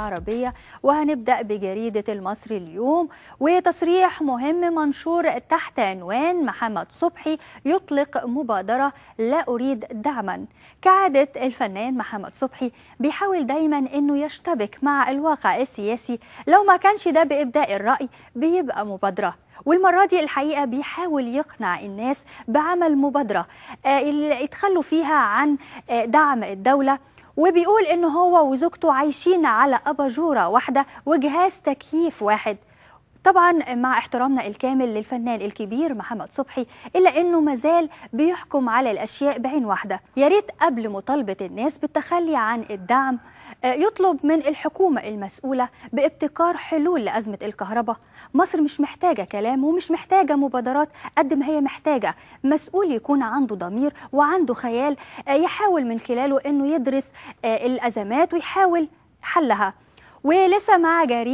العربية وهنبدأ بجريدة المصري اليوم وتصريح مهم منشور تحت عنوان محمد صبحي يطلق مبادرة لا أريد دعما كعادة الفنان محمد صبحي بيحاول دايما أنه يشتبك مع الواقع السياسي لو ما كانش ده بإبداء الرأي بيبقى مبادرة والمرة دي الحقيقة بيحاول يقنع الناس بعمل مبادرة آه، يتخلوا فيها عن آه، دعم الدولة وبيقول إن هو وزوجته عايشين على أباجورة واحدة وجهاز تكييف واحد طبعا مع احترامنا الكامل للفنان الكبير محمد صبحي إلا أنه مازال بيحكم على الأشياء بعين واحدة يا ريت قبل مطالبة الناس بالتخلي عن الدعم آه، يطلب من الحكومة المسؤولة بابتكار حلول لأزمة الكهرباء مصر مش محتاجة كلام ومش محتاجة مبادرات قد ما هي محتاجة مسؤول يكون عنده ضمير وعنده خيال آه، يحاول من خلاله أنه يدرس آه، الأزمات ويحاول حلها ولسه مع جرير